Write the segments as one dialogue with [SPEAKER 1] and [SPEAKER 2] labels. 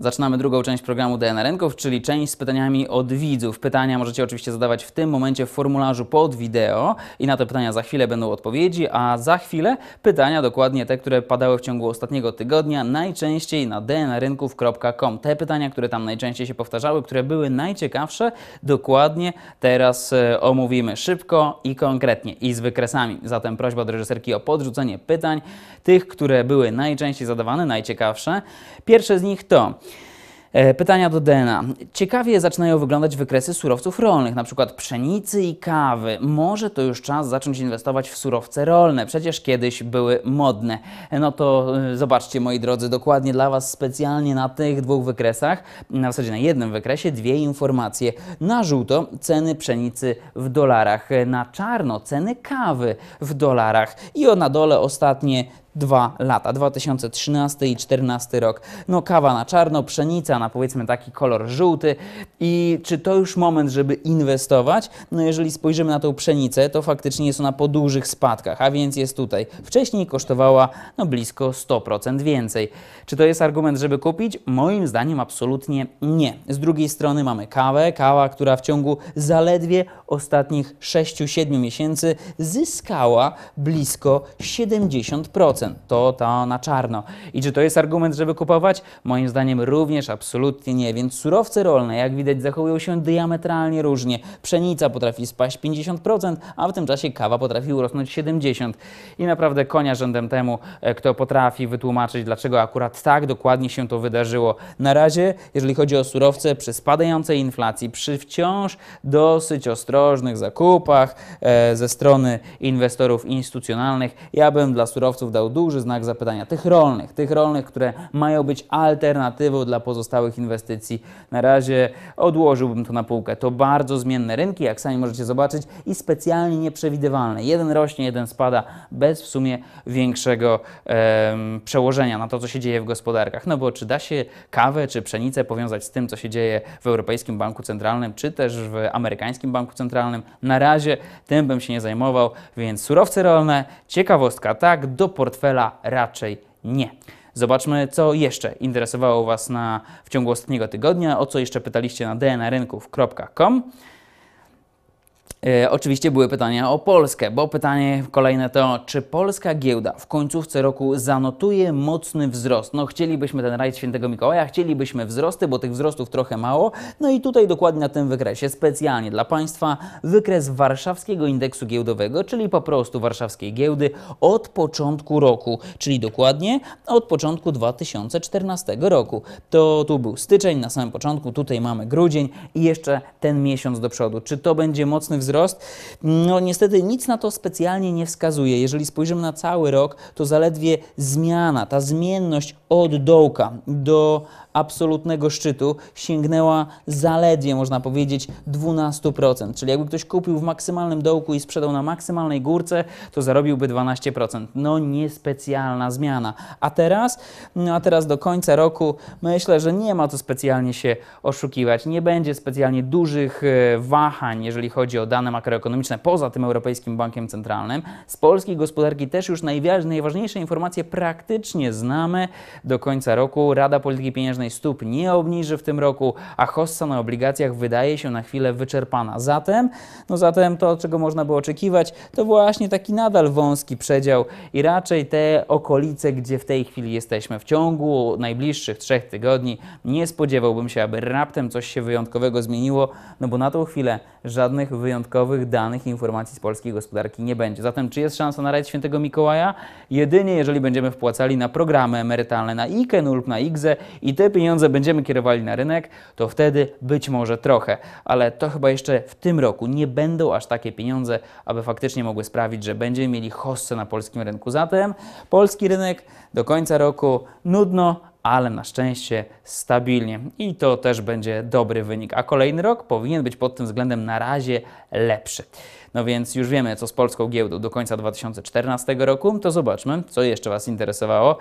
[SPEAKER 1] Zaczynamy drugą część programu DNA Rynków, czyli część z pytaniami od widzów. Pytania możecie oczywiście zadawać w tym momencie w formularzu pod wideo i na te pytania za chwilę będą odpowiedzi, a za chwilę pytania dokładnie te, które padały w ciągu ostatniego tygodnia, najczęściej na dnrynków.com. Te pytania, które tam najczęściej się powtarzały, które były najciekawsze, dokładnie teraz e, omówimy szybko i konkretnie i z wykresami. Zatem prośba do reżyserki o podrzucenie pytań, tych, które były najczęściej zadawane, najciekawsze Pierwsze z nich to e, Pytania do DNA. Ciekawie zaczynają wyglądać wykresy surowców rolnych, np. pszenicy i kawy. Może to już czas zacząć inwestować w surowce rolne, przecież kiedyś były modne. No to e, zobaczcie, moi drodzy, dokładnie dla Was specjalnie na tych dwóch wykresach, na zasadzie na jednym wykresie, dwie informacje. Na żółto ceny pszenicy w dolarach, na czarno ceny kawy w dolarach i o na dole ostatnie dwa lata, 2013 i 2014 rok. No kawa na czarno, pszenica na powiedzmy taki kolor żółty i czy to już moment, żeby inwestować? No jeżeli spojrzymy na tą pszenicę, to faktycznie jest ona po dużych spadkach, a więc jest tutaj. Wcześniej kosztowała no blisko 100% więcej. Czy to jest argument, żeby kupić? Moim zdaniem absolutnie nie. Z drugiej strony mamy kawę, kawa, która w ciągu zaledwie ostatnich 6-7 miesięcy zyskała blisko 70% to, to na czarno. I czy to jest argument, żeby kupować? Moim zdaniem również absolutnie nie, więc surowce rolne, jak widać, zachowują się diametralnie różnie. Pszenica potrafi spaść 50%, a w tym czasie kawa potrafi urosnąć 70%. I naprawdę konia rzędem temu, e, kto potrafi wytłumaczyć, dlaczego akurat tak dokładnie się to wydarzyło. Na razie, jeżeli chodzi o surowce, przy spadającej inflacji, przy wciąż dosyć ostrożnych zakupach e, ze strony inwestorów instytucjonalnych, ja bym dla surowców dał duży znak zapytania tych rolnych, tych rolnych, które mają być alternatywą dla pozostałych inwestycji. Na razie odłożyłbym to na półkę. To bardzo zmienne rynki, jak sami możecie zobaczyć, i specjalnie nieprzewidywalne. Jeden rośnie, jeden spada, bez w sumie większego przełożenia na to, co się dzieje w gospodarkach. No bo czy da się kawę czy pszenicę powiązać z tym, co się dzieje w Europejskim Banku Centralnym, czy też w Amerykańskim Banku Centralnym? Na razie tym bym się nie zajmował, więc surowce rolne, ciekawostka, tak, do portfela portfela raczej nie. Zobaczmy, co jeszcze interesowało Was na, w ciągu ostatniego tygodnia, o co jeszcze pytaliście na dnrynków.com. E, oczywiście były pytania o Polskę, bo pytanie kolejne to, czy polska giełda w końcówce roku zanotuje mocny wzrost? No chcielibyśmy ten rajd świętego Mikołaja, chcielibyśmy wzrosty, bo tych wzrostów trochę mało. No i tutaj dokładnie na tym wykresie, specjalnie dla Państwa, wykres warszawskiego indeksu giełdowego, czyli po prostu warszawskiej giełdy od początku roku, czyli dokładnie od początku 2014 roku. To tu był styczeń na samym początku, tutaj mamy grudzień i jeszcze ten miesiąc do przodu. Czy to będzie mocny wzrost? wzrost. No niestety nic na to specjalnie nie wskazuje. Jeżeli spojrzymy na cały rok, to zaledwie zmiana, ta zmienność od dołka do absolutnego szczytu sięgnęła zaledwie, można powiedzieć, 12%. Czyli jakby ktoś kupił w maksymalnym dołku i sprzedał na maksymalnej górce, to zarobiłby 12%. No niespecjalna zmiana. A teraz, no a teraz do końca roku myślę, że nie ma co specjalnie się oszukiwać. Nie będzie specjalnie dużych e, wahań, jeżeli chodzi o dane dane makroekonomiczne poza tym Europejskim Bankiem Centralnym. Z polskiej gospodarki też już najważniejsze informacje praktycznie znamy. Do końca roku Rada Polityki Pieniężnej stóp nie obniży w tym roku, a hossa na obligacjach wydaje się na chwilę wyczerpana. Zatem, no zatem to, czego można by oczekiwać, to właśnie taki nadal wąski przedział i raczej te okolice, gdzie w tej chwili jesteśmy. W ciągu najbliższych trzech tygodni nie spodziewałbym się, aby raptem coś się wyjątkowego zmieniło, no bo na tą chwilę żadnych wyjątkowych wyjątkowych danych i informacji z polskiej gospodarki nie będzie. Zatem czy jest szansa na rajd świętego Mikołaja? Jedynie jeżeli będziemy wpłacali na programy emerytalne, na IKE lub na IGZE i te pieniądze będziemy kierowali na rynek, to wtedy być może trochę, ale to chyba jeszcze w tym roku nie będą aż takie pieniądze, aby faktycznie mogły sprawić, że będziemy mieli hostce na polskim rynku. Zatem polski rynek do końca roku nudno, ale na szczęście stabilnie i to też będzie dobry wynik. A kolejny rok powinien być pod tym względem na razie lepszy. No więc już wiemy, co z polską giełdą do końca 2014 roku, to zobaczmy, co jeszcze Was interesowało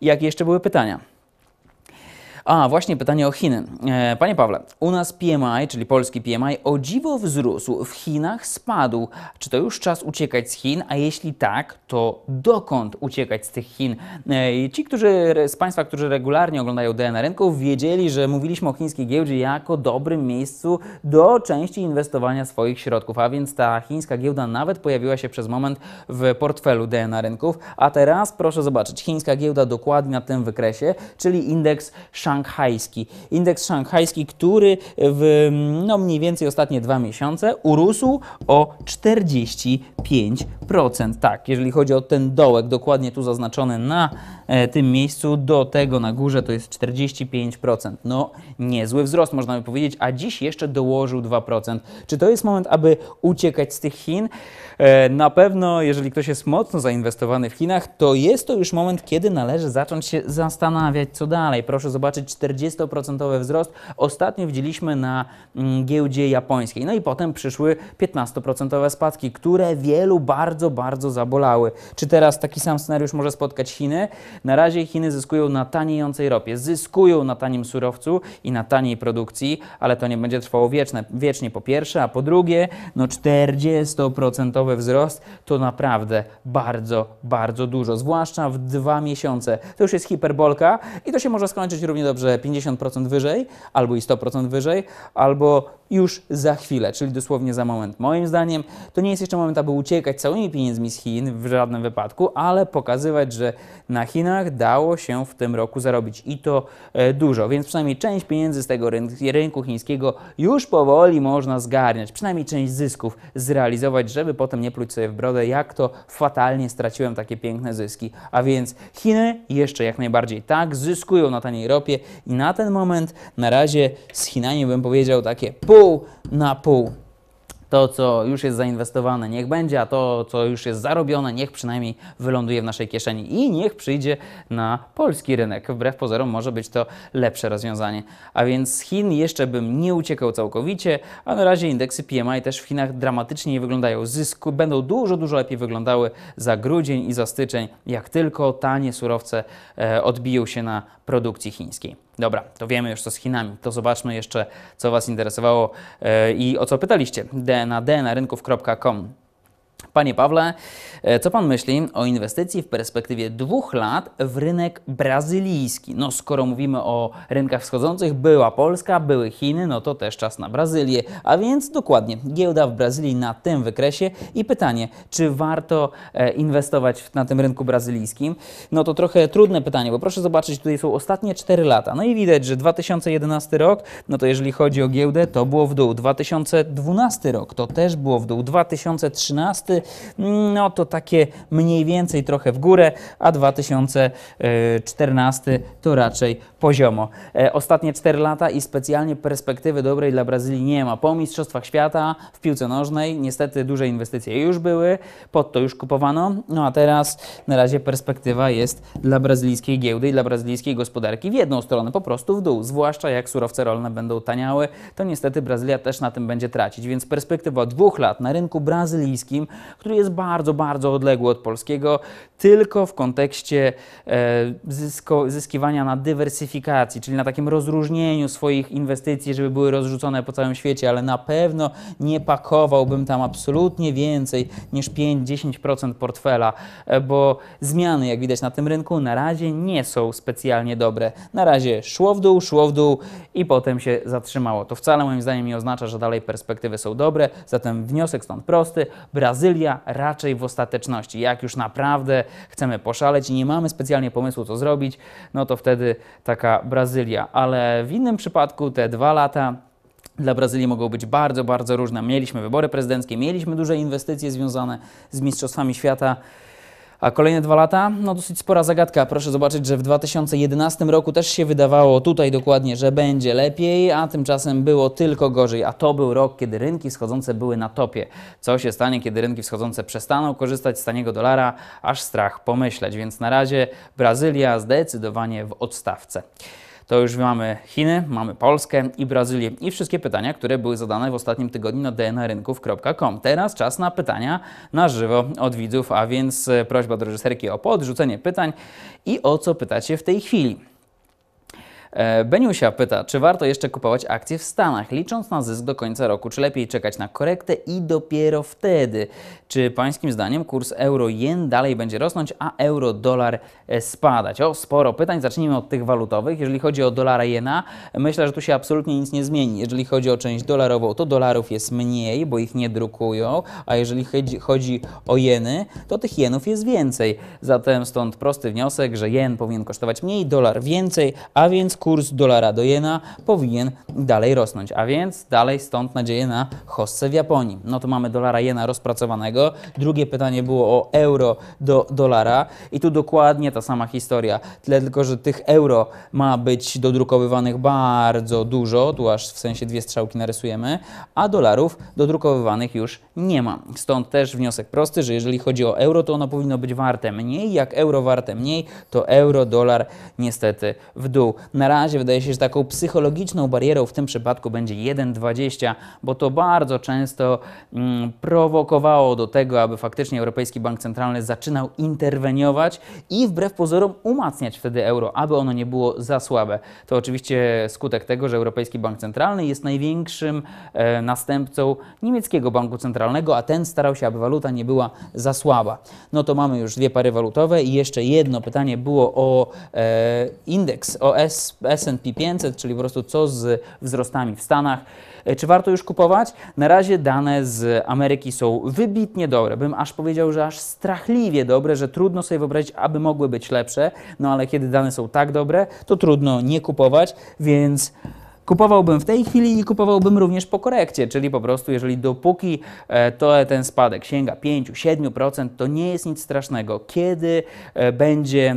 [SPEAKER 1] i jakie jeszcze były pytania. A, właśnie pytanie o Chiny. E, panie Pawle, u nas PMI, czyli polski PMI, o dziwo wzrósł, w Chinach spadł. Czy to już czas uciekać z Chin? A jeśli tak, to dokąd uciekać z tych Chin? E, ci którzy, z Państwa, którzy regularnie oglądają DNA Rynków, wiedzieli, że mówiliśmy o chińskiej giełdzie jako dobrym miejscu do części inwestowania swoich środków, a więc ta chińska giełda nawet pojawiła się przez moment w portfelu DNA Rynków, a teraz proszę zobaczyć, chińska giełda dokładnie na tym wykresie, czyli indeks Shanghai szanghajski. Indeks szanghajski, który w no, mniej więcej ostatnie dwa miesiące urósł o 45%. Tak, jeżeli chodzi o ten dołek, dokładnie tu zaznaczony na e, tym miejscu, do tego na górze to jest 45%. No, niezły wzrost, można by powiedzieć, a dziś jeszcze dołożył 2%. Czy to jest moment, aby uciekać z tych Chin? E, na pewno, jeżeli ktoś jest mocno zainwestowany w Chinach, to jest to już moment, kiedy należy zacząć się zastanawiać, co dalej. Proszę zobaczyć, 40% wzrost. Ostatnio widzieliśmy na mm, giełdzie japońskiej. No i potem przyszły 15% spadki, które wielu bardzo, bardzo zabolały. Czy teraz taki sam scenariusz może spotkać Chiny? Na razie Chiny zyskują na taniejącej ropie, zyskują na tanim surowcu i na taniej produkcji, ale to nie będzie trwało wieczne, wiecznie po pierwsze, a po drugie, no 40% wzrost to naprawdę bardzo, bardzo dużo, zwłaszcza w dwa miesiące. To już jest hiperbolka i to się może skończyć równie do dobrze 50% wyżej, albo i 100% wyżej, albo już za chwilę, czyli dosłownie za moment. Moim zdaniem to nie jest jeszcze moment, aby uciekać całymi pieniędzmi z Chin w żadnym wypadku, ale pokazywać, że na Chinach dało się w tym roku zarobić i to e, dużo, więc przynajmniej część pieniędzy z tego rynku chińskiego już powoli można zgarniać, przynajmniej część zysków zrealizować, żeby potem nie pluć sobie w brodę, jak to fatalnie straciłem takie piękne zyski. A więc Chiny jeszcze jak najbardziej tak, zyskują na taniej ropie, i na ten moment na razie z Chinami bym powiedział takie pół na pół. To, co już jest zainwestowane, niech będzie, a to, co już jest zarobione, niech przynajmniej wyląduje w naszej kieszeni i niech przyjdzie na polski rynek. Wbrew pozorom może być to lepsze rozwiązanie. A więc z Chin jeszcze bym nie uciekał całkowicie, a na razie indeksy PMI też w Chinach dramatycznie nie wyglądają. Zysku będą dużo, dużo lepiej wyglądały za grudzień i za styczeń, jak tylko tanie surowce e, odbiją się na produkcji chińskiej. Dobra, to wiemy już co z Chinami. To zobaczmy jeszcze, co Was interesowało e, i o co pytaliście. DNA, dnarynków.com. Panie Pawle, e, co Pan myśli o inwestycji w perspektywie dwóch lat w rynek brazylijski? No skoro mówimy o rynkach wschodzących, była Polska, były Chiny, no to też czas na Brazylię. A więc dokładnie, giełda w Brazylii na tym wykresie i pytanie, czy warto e, inwestować na tym rynku brazylijskim? No to trochę trudne pytanie, bo proszę zobaczyć, tutaj są ostatnie 4 lata. No i widać, że 2011 rok, no to jeżeli chodzi o giełdę, to było w dół. 2012 rok to też było w dół. 2013 Mm, no to takie mniej więcej trochę w górę, a 2014 to raczej poziomo. E, ostatnie 4 lata i specjalnie perspektywy dobrej dla Brazylii nie ma. Po Mistrzostwach Świata w piłce nożnej niestety duże inwestycje już były, pod to już kupowano, no a teraz na razie perspektywa jest dla brazylijskiej giełdy i dla brazylijskiej gospodarki w jedną stronę, po prostu w dół, zwłaszcza jak surowce rolne będą taniały, to niestety Brazylia też na tym będzie tracić, więc perspektywa dwóch lat na rynku brazylijskim który jest bardzo, bardzo odległy od polskiego, tylko w kontekście e, zyskiwania na dywersyfikacji, czyli na takim rozróżnieniu swoich inwestycji, żeby były rozrzucone po całym świecie, ale na pewno nie pakowałbym tam absolutnie więcej niż 5-10% portfela, e, bo zmiany, jak widać na tym rynku, na razie nie są specjalnie dobre. Na razie szło w dół, szło w dół i potem się zatrzymało. To wcale moim zdaniem nie oznacza, że dalej perspektywy są dobre, zatem wniosek stąd prosty. Brazylia Biblia raczej w ostateczności. Jak już naprawdę chcemy poszaleć i nie mamy specjalnie pomysłu, co zrobić, no to wtedy taka Brazylia. Ale w innym przypadku te dwa lata dla Brazylii mogą być bardzo, bardzo różne. Mieliśmy wybory prezydenckie, mieliśmy duże inwestycje związane z Mistrzostwami Świata. A kolejne dwa lata? No dosyć spora zagadka. Proszę zobaczyć, że w 2011 roku też się wydawało tutaj dokładnie, że będzie lepiej, a tymczasem było tylko gorzej. A to był rok, kiedy rynki wschodzące były na topie. Co się stanie, kiedy rynki wschodzące przestaną korzystać z taniego dolara? Aż strach pomyśleć. Więc na razie Brazylia zdecydowanie w odstawce to już mamy Chiny, mamy Polskę i Brazylię i wszystkie pytania, które były zadane w ostatnim tygodniu na dnrynków.com. Teraz czas na pytania na żywo od widzów, a więc e, prośba do reżyserki o podrzucenie pytań i o co pytacie w tej chwili. E, Beniusia pyta, czy warto jeszcze kupować akcje w Stanach, licząc na zysk do końca roku, czy lepiej czekać na korektę i dopiero wtedy? Czy Pańskim zdaniem kurs euro-jen dalej będzie rosnąć, a euro-dolar e, spadać? O, sporo pytań, zacznijmy od tych walutowych. Jeżeli chodzi o dolara-jena, myślę, że tu się absolutnie nic nie zmieni. Jeżeli chodzi o część dolarową, to dolarów jest mniej, bo ich nie drukują, a jeżeli chodzi o jeny, to tych jenów jest więcej. Zatem stąd prosty wniosek, że jen powinien kosztować mniej, dolar więcej, a więc kurs dolara do jena powinien dalej rosnąć, a więc dalej stąd nadzieje na hossę w Japonii. No to mamy dolara jena rozpracowanego. Drugie pytanie było o euro do dolara i tu dokładnie ta sama historia, tyle tylko, że tych euro ma być dodrukowywanych bardzo dużo, tu aż w sensie dwie strzałki narysujemy, a dolarów dodrukowywanych już nie ma. Stąd też wniosek prosty, że jeżeli chodzi o euro, to ono powinno być warte mniej, jak euro warte mniej, to euro, dolar niestety w dół. Na razie wydaje się, że taką psychologiczną barierą w tym przypadku będzie 1,20, bo to bardzo często mm, prowokowało do tego, aby faktycznie Europejski Bank Centralny zaczynał interweniować i wbrew pozorom umacniać wtedy euro, aby ono nie było za słabe. To oczywiście skutek tego, że Europejski Bank Centralny jest największym e, następcą niemieckiego banku centralnego, a ten starał się, aby waluta nie była za słaba. No to mamy już dwie pary walutowe i jeszcze jedno pytanie było o e, indeks, o S S&P 500, czyli po prostu co z wzrostami w Stanach. E, czy warto już kupować? Na razie dane z Ameryki są wybitnie dobre. Bym aż powiedział, że aż strachliwie dobre, że trudno sobie wyobrazić, aby mogły być lepsze. No ale kiedy dane są tak dobre, to trudno nie kupować, więc kupowałbym w tej chwili i kupowałbym również po korekcie, czyli po prostu jeżeli dopóki e, to ten spadek sięga 5-7%, to nie jest nic strasznego. Kiedy e, będzie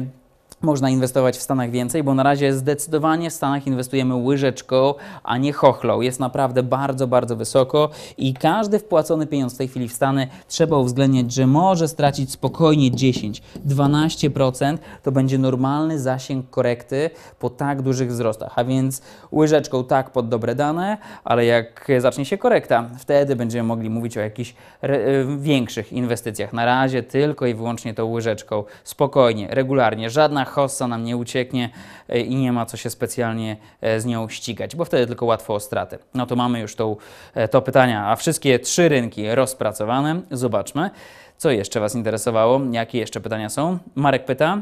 [SPEAKER 1] można inwestować w Stanach więcej, bo na razie zdecydowanie w Stanach inwestujemy łyżeczką, a nie chochlą. Jest naprawdę bardzo, bardzo wysoko i każdy wpłacony pieniądz w tej chwili w Stany trzeba uwzględniać, że może stracić spokojnie 10-12%. To będzie normalny zasięg korekty po tak dużych wzrostach. A więc łyżeczką tak pod dobre dane, ale jak zacznie się korekta, wtedy będziemy mogli mówić o jakichś e, większych inwestycjach. Na razie tylko i wyłącznie tą łyżeczką. Spokojnie, regularnie, żadna hossa nam nie ucieknie e, i nie ma co się specjalnie e, z nią ścigać, bo wtedy tylko łatwo o straty. No to mamy już tą, e, to pytania, a wszystkie trzy rynki rozpracowane. Zobaczmy, co jeszcze Was interesowało, jakie jeszcze pytania są. Marek pyta,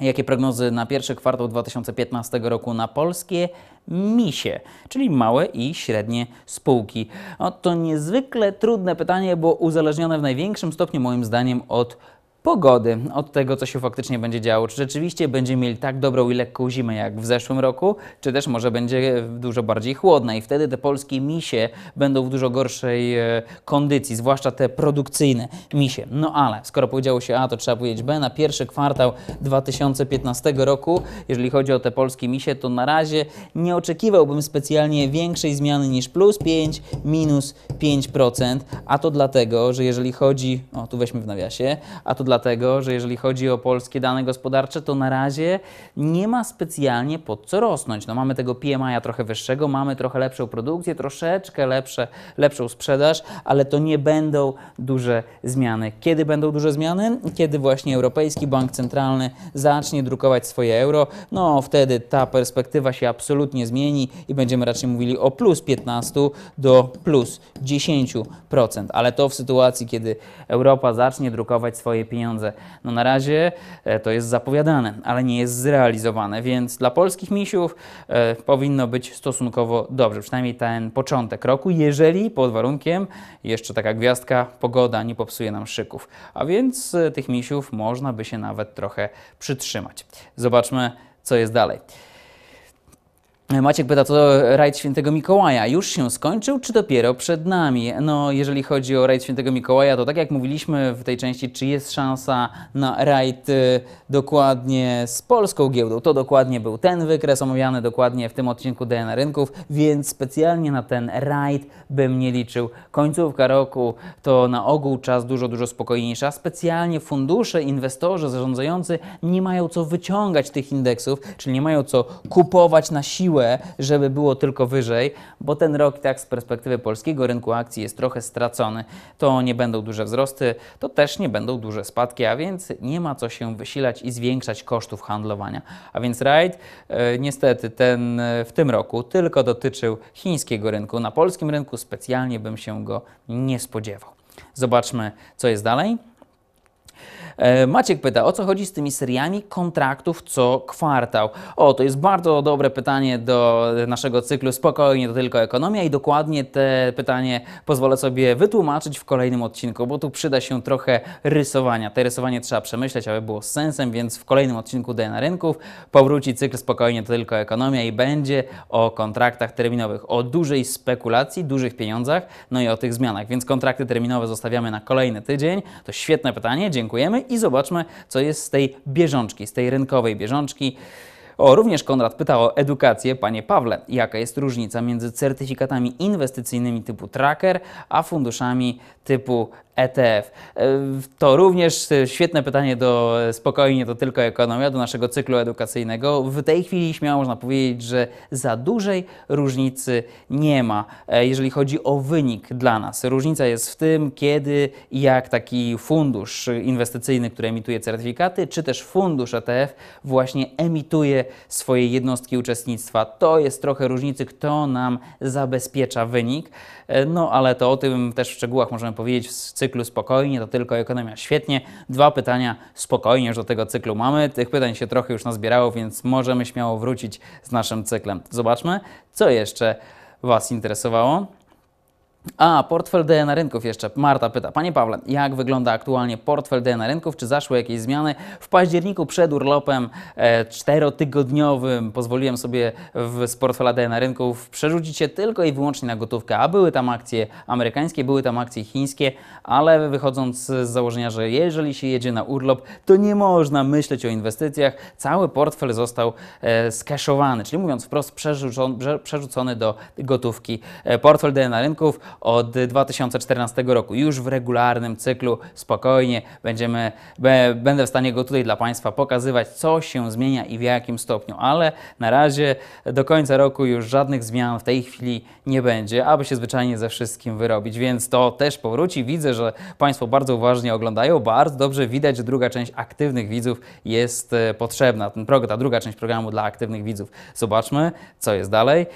[SPEAKER 1] Jakie prognozy na pierwszy kwartał 2015 roku na polskie misie, czyli małe i średnie spółki? No, to niezwykle trudne pytanie, bo uzależnione w największym stopniu moim zdaniem od pogody od tego, co się faktycznie będzie działo. Czy rzeczywiście będziemy mieli tak dobrą i lekką zimę jak w zeszłym roku, czy też może będzie dużo bardziej chłodna i wtedy te polskie misie będą w dużo gorszej e, kondycji, zwłaszcza te produkcyjne misie. No ale skoro powiedziało się A, to trzeba powiedzieć B. Na pierwszy kwartał 2015 roku, jeżeli chodzi o te polskie misie, to na razie nie oczekiwałbym specjalnie większej zmiany niż plus 5, minus 5%, a to dlatego, że jeżeli chodzi, o tu weźmy w nawiasie, a to dlatego, że jeżeli chodzi o polskie dane gospodarcze, to na razie nie ma specjalnie pod co rosnąć. No mamy tego PMI trochę wyższego, mamy trochę lepszą produkcję, troszeczkę lepsze, lepszą sprzedaż, ale to nie będą duże zmiany. Kiedy będą duże zmiany? Kiedy właśnie Europejski Bank Centralny zacznie drukować swoje euro, no wtedy ta perspektywa się absolutnie zmieni i będziemy raczej mówili o plus 15 do plus 10%, ale to w sytuacji, kiedy Europa zacznie drukować swoje pieniądze, pieniądze. No na razie e, to jest zapowiadane, ale nie jest zrealizowane, więc dla polskich misiów e, powinno być stosunkowo dobrze, przynajmniej ten początek roku, jeżeli pod warunkiem jeszcze taka gwiazdka pogoda nie popsuje nam szyków. A więc e, tych misiów można by się nawet trochę przytrzymać. Zobaczmy, co jest dalej. Maciek pyta, co rajd świętego Mikołaja już się skończył, czy dopiero przed nami? No, jeżeli chodzi o rajd świętego Mikołaja, to tak jak mówiliśmy w tej części, czy jest szansa na rajd y, dokładnie z polską giełdą. To dokładnie był ten wykres omawiany dokładnie w tym odcinku DNA Rynków, więc specjalnie na ten rajd bym nie liczył. Końcówka roku to na ogół czas dużo, dużo spokojniejsza. Specjalnie fundusze, inwestorzy, zarządzający nie mają co wyciągać tych indeksów, czyli nie mają co kupować na siłę siłę, żeby było tylko wyżej, bo ten rok tak z perspektywy polskiego rynku akcji jest trochę stracony. To nie będą duże wzrosty, to też nie będą duże spadki, a więc nie ma co się wysilać i zwiększać kosztów handlowania. A więc rajd e, niestety ten e, w tym roku tylko dotyczył chińskiego rynku. Na polskim rynku specjalnie bym się go nie spodziewał. Zobaczmy, co jest dalej. E, Maciek pyta, o co chodzi z tymi seriami kontraktów co kwartał? O, to jest bardzo dobre pytanie do naszego cyklu Spokojnie, to tylko ekonomia i dokładnie te pytanie pozwolę sobie wytłumaczyć w kolejnym odcinku, bo tu przyda się trochę rysowania. Te rysowanie trzeba przemyśleć, aby było z sensem, więc w kolejnym odcinku DNA Rynków powróci cykl Spokojnie, to tylko ekonomia i będzie o kontraktach terminowych, o dużej spekulacji, dużych pieniądzach, no i o tych zmianach. Więc kontrakty terminowe zostawiamy na kolejny tydzień. To świetne pytanie, dziękuję i zobaczmy, co jest z tej bieżączki, z tej rynkowej bieżączki. O, również Konrad pytał o edukację. Panie Pawle, jaka jest różnica między certyfikatami inwestycyjnymi typu tracker, a funduszami typu ETF? E, to również e, świetne pytanie do e, spokojnie, to tylko ekonomia, do naszego cyklu edukacyjnego. W tej chwili śmiało można powiedzieć, że za dużej różnicy nie ma, jeżeli chodzi o wynik dla nas. Różnica jest w tym, kiedy i jak taki fundusz inwestycyjny, który emituje certyfikaty, czy też fundusz ETF właśnie emituje swojej jednostki uczestnictwa. To jest trochę różnicy, kto nam zabezpiecza wynik. E, no ale to o tym też w szczegółach możemy powiedzieć w cyklu spokojnie, to tylko ekonomia. Świetnie, dwa pytania spokojnie już do tego cyklu mamy. Tych pytań się trochę już nazbierało, więc możemy śmiało wrócić z naszym cyklem. Zobaczmy, co jeszcze Was interesowało. A, portfel DNA rynków jeszcze. Marta pyta. Panie Pawle, jak wygląda aktualnie portfel DNA rynków? Czy zaszły jakieś zmiany? W październiku przed urlopem e, czterotygodniowym pozwoliłem sobie w, z portfela DNA rynków przerzucić się tylko i wyłącznie na gotówkę. A były tam akcje amerykańskie, były tam akcje chińskie, ale wychodząc z założenia, że jeżeli się jedzie na urlop, to nie można myśleć o inwestycjach. Cały portfel został e, skaszowany, czyli mówiąc wprost, przerzucony, przerzucony do gotówki. E, portfel DNA rynków od 2014 roku. Już w regularnym cyklu spokojnie będziemy, będę w stanie go tutaj dla Państwa pokazywać, co się zmienia i w jakim stopniu, ale na razie do końca roku już żadnych zmian w tej chwili nie będzie, aby się zwyczajnie ze wszystkim wyrobić, więc to też powróci. Widzę, że Państwo bardzo uważnie oglądają, bardzo dobrze widać, że druga część aktywnych widzów jest e, potrzebna. Ten prog ta druga część programu dla aktywnych widzów. Zobaczmy, co jest dalej.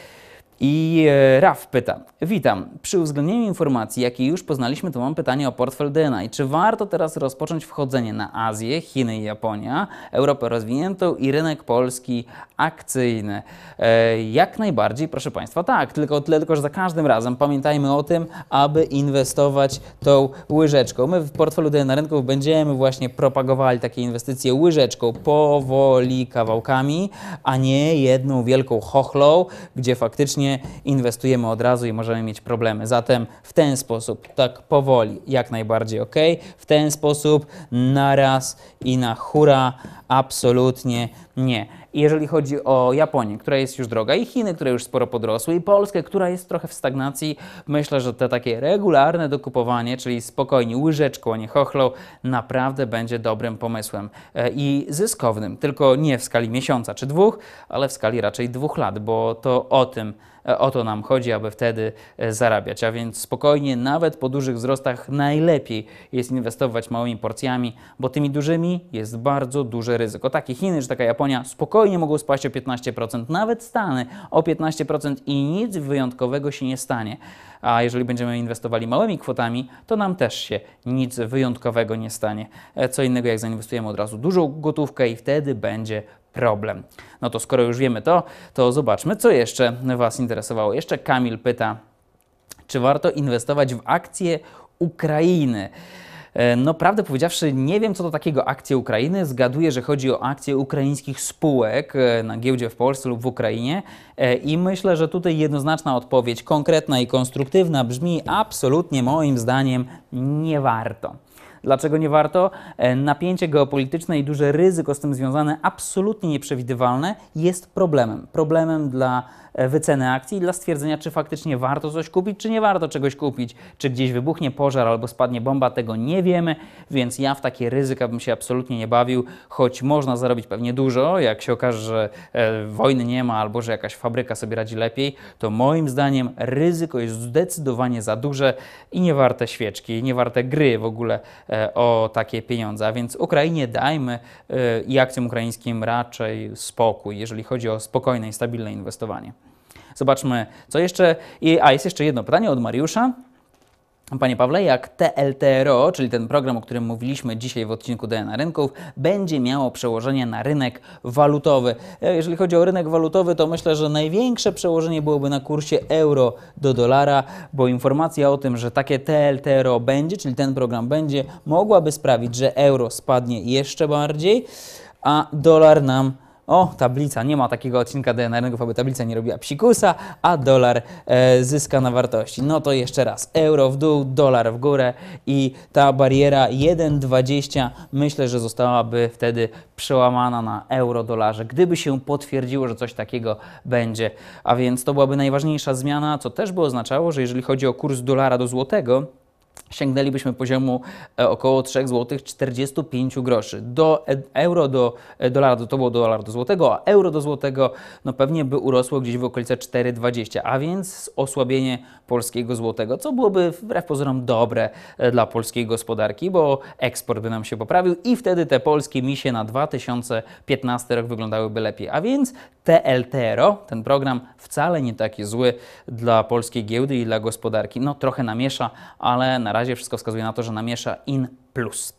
[SPEAKER 1] I e, Raf pyta, witam, przy uwzględnieniu informacji, jakie już poznaliśmy, to mam pytanie o portfel DNA. I czy warto teraz rozpocząć wchodzenie na Azję, Chiny i Japonia, Europę rozwiniętą i rynek polski akcyjny? E, jak najbardziej, proszę Państwa, tak, tylko tyle, tylko że za każdym razem pamiętajmy o tym, aby inwestować tą łyżeczką. My w portfelu DNA Rynków będziemy właśnie propagowali takie inwestycje łyżeczką, powoli, kawałkami, a nie jedną wielką chochlą, gdzie faktycznie inwestujemy od razu i możemy mieć problemy. Zatem w ten sposób, tak powoli, jak najbardziej ok, w ten sposób na raz i na hura absolutnie nie. I jeżeli chodzi o Japonię, która jest już droga, i Chiny, które już sporo podrosły, i Polskę, która jest trochę w stagnacji, myślę, że te takie regularne dokupowanie, czyli spokojnie łyżeczką, a nie chochlą, naprawdę będzie dobrym pomysłem e, i zyskownym. Tylko nie w skali miesiąca czy dwóch, ale w skali raczej dwóch lat, bo to o tym, e, o to nam chodzi, aby wtedy e, zarabiać. A więc spokojnie, nawet po dużych wzrostach, najlepiej jest inwestować małymi porcjami, bo tymi dużymi jest bardzo duże ryzyko. Takie Chiny czy taka Japonia, spokojnie spokojnie mogą spaść o 15%, nawet Stany o 15% i nic wyjątkowego się nie stanie. A jeżeli będziemy inwestowali małymi kwotami, to nam też się nic wyjątkowego nie stanie. E, co innego, jak zainwestujemy od razu dużą gotówkę i wtedy będzie problem. No to skoro już wiemy to, to zobaczmy, co jeszcze Was interesowało. Jeszcze Kamil pyta, czy warto inwestować w akcje Ukrainy? E, no, prawdę powiedziawszy, nie wiem co do takiego akcje Ukrainy. Zgaduję, że chodzi o akcje ukraińskich spółek e, na giełdzie w Polsce lub w Ukrainie. E, I myślę, że tutaj jednoznaczna odpowiedź, konkretna i konstruktywna, brzmi absolutnie moim zdaniem nie warto. Dlaczego nie warto? Napięcie geopolityczne i duże ryzyko z tym związane, absolutnie nieprzewidywalne, jest problemem. Problemem dla E, wyceny akcji dla stwierdzenia, czy faktycznie warto coś kupić, czy nie warto czegoś kupić, czy gdzieś wybuchnie pożar albo spadnie bomba, tego nie wiemy, więc ja w takie ryzyka bym się absolutnie nie bawił, choć można zarobić pewnie dużo, jak się okaże, że e, wojny nie ma albo że jakaś fabryka sobie radzi lepiej, to moim zdaniem ryzyko jest zdecydowanie za duże i nie warte świeczki, nie warte gry w ogóle e, o takie pieniądze. A więc Ukrainie dajmy e, i akcjom ukraińskim raczej spokój, jeżeli chodzi o spokojne i stabilne inwestowanie. Zobaczmy, co jeszcze. I, a jest jeszcze jedno pytanie od Mariusza. Panie Pawle, jak TLTRO, czyli ten program, o którym mówiliśmy dzisiaj w odcinku DNA Rynków, będzie miało przełożenie na rynek walutowy? E, jeżeli chodzi o rynek walutowy, to myślę, że największe przełożenie byłoby na kursie euro do dolara, bo informacja o tym, że takie TLTRO będzie, czyli ten program będzie, mogłaby sprawić, że euro spadnie jeszcze bardziej, a dolar nam o, tablica, nie ma takiego odcinka DNR-ów, aby tablica nie robiła psikusa, a dolar e, zyska na wartości. No to jeszcze raz, euro w dół, dolar w górę i ta bariera 1,20 myślę, że zostałaby wtedy przełamana na euro-dolarze, gdyby się potwierdziło, że coś takiego będzie. A więc to byłaby najważniejsza zmiana, co też by oznaczało, że jeżeli chodzi o kurs dolara do złotego, sięgnęlibyśmy poziomu e, około 3 ,45 zł 45 groszy. Do e, euro do e, dolara, to było dolar do złotego, a euro do złotego no pewnie by urosło gdzieś w okolice 4,20, a więc osłabienie polskiego złotego, co byłoby wbrew pozorom dobre dla polskiej gospodarki, bo eksport by nam się poprawił i wtedy te polskie misje na 2015 rok wyglądałyby lepiej. A więc TLTRO, ten program wcale nie taki zły dla polskiej giełdy i dla gospodarki. No trochę namiesza, ale na razie wszystko wskazuje na to, że namiesza in plus.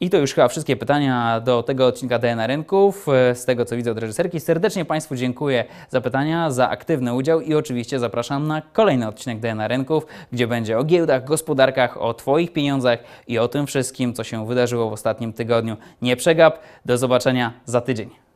[SPEAKER 1] I to już chyba wszystkie pytania do tego odcinka DNA Rynków, z tego co widzę od reżyserki. Serdecznie Państwu dziękuję za pytania, za aktywny udział i oczywiście zapraszam na kolejny odcinek DNA Rynków, gdzie będzie o giełdach, gospodarkach, o Twoich pieniądzach i o tym wszystkim, co się wydarzyło w ostatnim tygodniu. Nie przegap, do zobaczenia za tydzień.